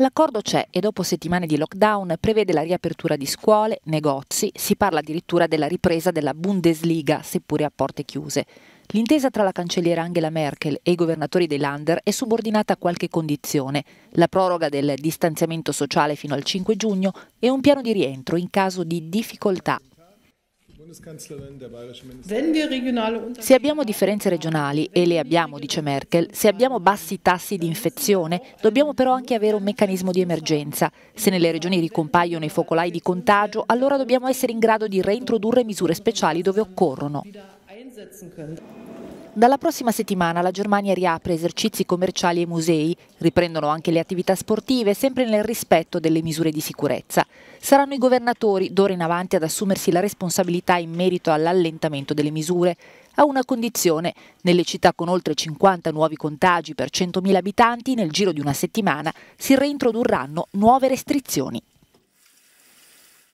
L'accordo c'è e dopo settimane di lockdown prevede la riapertura di scuole, negozi, si parla addirittura della ripresa della Bundesliga, seppure a porte chiuse. L'intesa tra la cancelliera Angela Merkel e i governatori dei Lander è subordinata a qualche condizione, la proroga del distanziamento sociale fino al 5 giugno e un piano di rientro in caso di difficoltà se abbiamo differenze regionali, e le abbiamo, dice Merkel, se abbiamo bassi tassi di infezione, dobbiamo però anche avere un meccanismo di emergenza. Se nelle regioni ricompaiono i focolai di contagio, allora dobbiamo essere in grado di reintrodurre misure speciali dove occorrono. Dalla prossima settimana la Germania riapre esercizi commerciali e musei, riprendono anche le attività sportive, sempre nel rispetto delle misure di sicurezza. Saranno i governatori d'ora in avanti ad assumersi la responsabilità in merito all'allentamento delle misure, a una condizione, nelle città con oltre 50 nuovi contagi per 100.000 abitanti, nel giro di una settimana si reintrodurranno nuove restrizioni.